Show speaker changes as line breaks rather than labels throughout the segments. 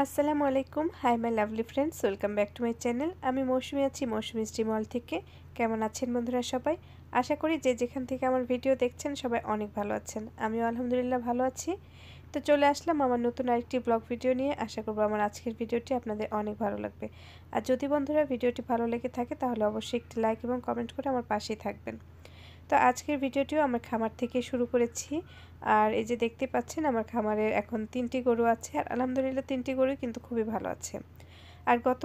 আসসালামু আলাইকুম hi my lovely friends welcome back to my channel আমি মৌসুমি আছি মৌসুমি মল থেকে কেমন আছেন বন্ধুরা সবাই আশা করি যে যেখান থেকে আমার ভিডিও দেখছেন সবাই অনেক ভালো আছেন আমিও আলহামদুলিল্লাহ ভালো আছি তো চলে আসলাম আমার নতুন আরেকটি ব্লগ ভিডিও নিয়ে আশা করবো আমার আজকের ভিডিওটি আপনাদের অনেক ভালো লাগবে আর যদি বন্ধুরা ভিডিওটি ভালো লেগে থাকে তাহলে অবশ্যই একটি লাইক এবং কমেন্ট করে আমার পাশেই থাকবেন তো আজকের ভিডিওটিও আমার খামার থেকে শুরু করেছি আর এই যে দেখতে পাচ্ছেন আমার খামারের এখন তিনটি গরু আছে আর আলহামদুলিল্লাহ তিনটি গরু কিন্তু খুবই ভালো আছে আর গত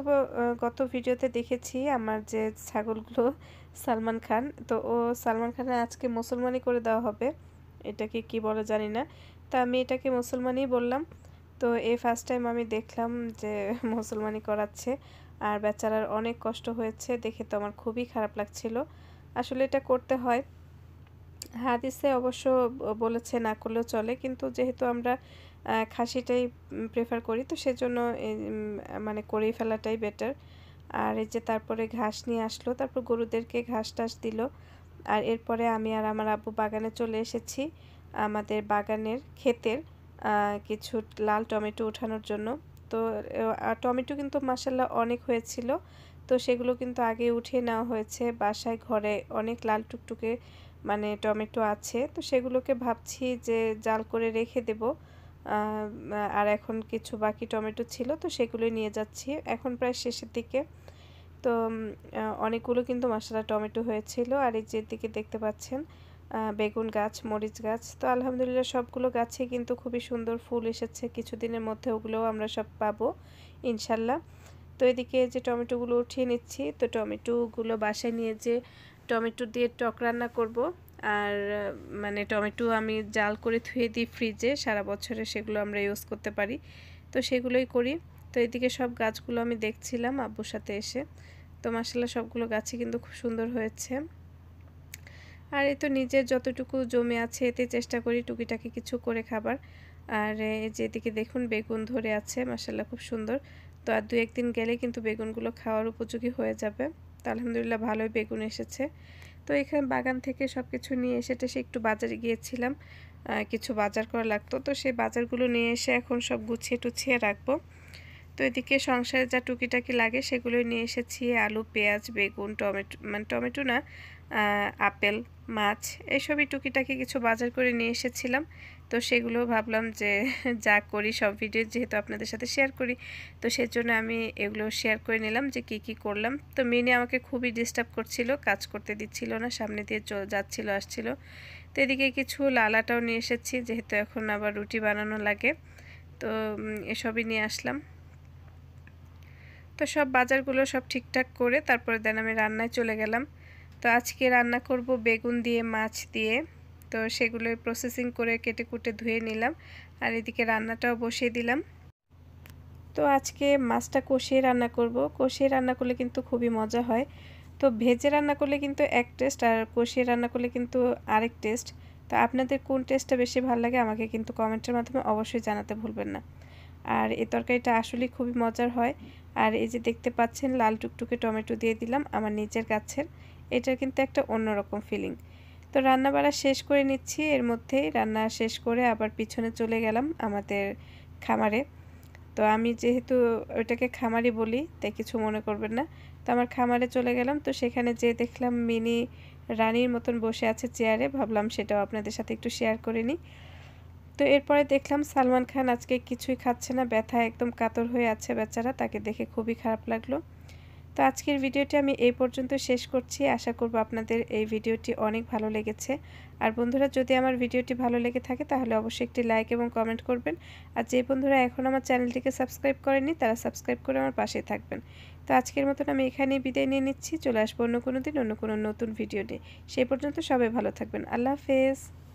গত ভিডিওতে দেখেছি আমার যে ছাগলগুলো সালমান খান তো ও সালমান খানে আজকে মুসলমানি করে দেওয়া হবে এটাকে কি বলে জানি না তা আমি এটাকে মুসলমানই বললাম তো এই ফার্স্ট টাইম আমি দেখলাম যে মুসলমানি করাচ্ছে আর বেচারার অনেক কষ্ট হয়েছে দেখে তো আমার খুবই খারাপ লাগছিল আসলে এটা করতে হয় হাদিসে অবশ্য বলেছে না করলেও চলে কিন্তু যেহেতু আমরা খাসিটাই প্রেফার করি তো সেজন্য মানে করেই ফেলাটাই বেটার আর এই যে তারপরে ঘাস নিয়ে আসলো তারপর গরুদেরকে ঘাস টাস দিল আর এরপরে আমি আর আমার আব্বু বাগানে চলে এসেছি আমাদের বাগানের ক্ষেতের কিছু লাল টমেটো উঠানোর জন্য তো টমেটো কিন্তু মাসাল্লাহ অনেক হয়েছিল তো সেগুলো কিন্তু আগে উঠিয়ে নেওয়া হয়েছে বাসায় ঘরে অনেক লাল টুকটুকে মানে টমেটো আছে তো সেগুলোকে ভাবছি যে জাল করে রেখে দেব আর এখন কিছু বাকি টমেটো ছিল তো সেগুলো নিয়ে যাচ্ছি এখন প্রায় শেষের দিকে তো অনেকগুলো কিন্তু মশলা টমেটো হয়েছিল আর এই যে দিকে দেখতে পাচ্ছেন বেগুন গাছ মরিচ গাছ তো আলহামদুলিল্লাহ সবগুলো গাছে কিন্তু খুবই সুন্দর ফুল এসেছে কিছুদিনের মধ্যে ওগুলোও আমরা সব পাবো ইনশাল্লাহ তো এদিকে যে টমেটোগুলো উঠিয়ে নিচ্ছি তো টমেটোগুলো বাসায় নিয়ে যে টমেটো দিয়ে টক রান্না করব আর মানে টমেটো আমি জাল করে ধুয়ে দিই ফ্রিজে সারা বছরে সেগুলো আমরা ইউজ করতে পারি তো সেগুলোই করি তো এদিকে সব গাছগুলো আমি দেখছিলাম আব্বুর সাথে এসে তো মাসাল্লাহ সবগুলো গাছই কিন্তু খুব সুন্দর হয়েছে আর এ তো নিজের যতটুকু জমি আছে এতে চেষ্টা করি টুকিটাকি কিছু করে খাবার আর এই যে এদিকে দেখুন বেগুন ধরে আছে মাসাল্লাহ খুব সুন্দর তো আর দু একদিন গেলে কিন্তু বেগুনগুলো খাওয়ার উপযোগী হয়ে যাবে তো আলহামদুলিল্লাহ ভালোই বেগুন এসেছে তো এখানে বাগান থেকে সব কিছু নিয়ে এসে সে একটু বাজারে গিয়েছিলাম কিছু বাজার করা লাগতো তো সেই বাজারগুলো নিয়ে এসে এখন সব গুছিয়ে টুছিয়ে রাখবো তো এদিকে সংসারে যা টুকিটাকি লাগে সেগুলোই নিয়ে এসেছি আলু পেঁয়াজ বেগুন টমেটো মানে টমেটো না আপেল মাছ এসবই টুকিটাকি কিছু বাজার করে নিয়ে এসেছিলাম তো সেগুলো ভাবলাম যে যা করি সব ভিডিও যেহেতু আপনাদের সাথে শেয়ার করি তো সেজন্য আমি এগুলো শেয়ার করে নিলাম যে কি কি করলাম তো মিনি আমাকে খুবই ডিস্টার্ব করছিল কাজ করতে দিচ্ছিল না সামনে দিয়ে যাচ্ছিল আসছিল তো এদিকে কিছু লালাটাও নিয়ে এসেছি যেহেতু এখন আবার রুটি বানানো লাগে তো এসবই নিয়ে আসলাম তো সব বাজারগুলো সব ঠিকঠাক করে তারপরে দেন আমি রান্নায় চলে গেলাম তো আজকে রান্না করব বেগুন দিয়ে মাছ দিয়ে তো সেগুলো প্রসেসিং করে কেটে কুটে ধুয়ে নিলাম আর এদিকে রান্নাটাও বসিয়ে দিলাম তো আজকে মাছটা কষিয়ে রান্না করব কষিয়ে রান্না করলে কিন্তু খুবই মজা হয় তো ভেজে রান্না করলে কিন্তু এক টেস্ট আর কষিয়ে রান্না করলে কিন্তু আরেক টেস্ট তো আপনাদের কোন টেস্টটা বেশি ভালো লাগে আমাকে কিন্তু কমেন্টের মাধ্যমে অবশ্যই জানাতে ভুলবেন না আর এই তরকারিটা আসলেই খুবই মজার হয় আর এই যে দেখতে পাচ্ছেন লাল টুকটুকে টমেটো দিয়ে দিলাম আমার নিজের গাছের এটার কিন্তু একটা অন্যরকম ফিলিং তো রান্না বাড়া শেষ করে নিচ্ছি এর মধ্যেই রান্না শেষ করে আবার পিছনে চলে গেলাম আমাদের খামারে তো আমি যেহেতু ওইটাকে খামারি বলি তাই কিছু মনে করবেন না তো আমার খামারে চলে গেলাম তো সেখানে যে দেখলাম মিনি রানীর মতন বসে আছে চেয়ারে ভাবলাম সেটাও আপনাদের সাথে একটু শেয়ার করে নিই তো এরপরে দেখলাম সালমান খান আজকে কিছুই খাচ্ছে না ব্যথা একদম কাতর হয়ে আছে বেচারা তাকে দেখে খুবই খারাপ লাগলো তো আজকের ভিডিওটি আমি এই পর্যন্ত শেষ করছি আশা করব আপনাদের এই ভিডিওটি অনেক ভালো লেগেছে আর বন্ধুরা যদি আমার ভিডিওটি ভালো লেগে থাকে তাহলে অবশ্যই একটি লাইক এবং কমেন্ট করবেন আর যে বন্ধুরা এখন আমার চ্যানেলটিকে সাবস্ক্রাইব করেনি তারা সাবস্ক্রাইব করে আমার পাশে থাকবেন তো আজকের মতন আমি এখানেই বিদায় নিয়ে নিচ্ছি চলে আসবো অন্য কোনো দিন অন্য কোনো নতুন ভিডিও নিয়ে সেই পর্যন্ত সবাই ভালো থাকবেন আল্লাহ হাফেজ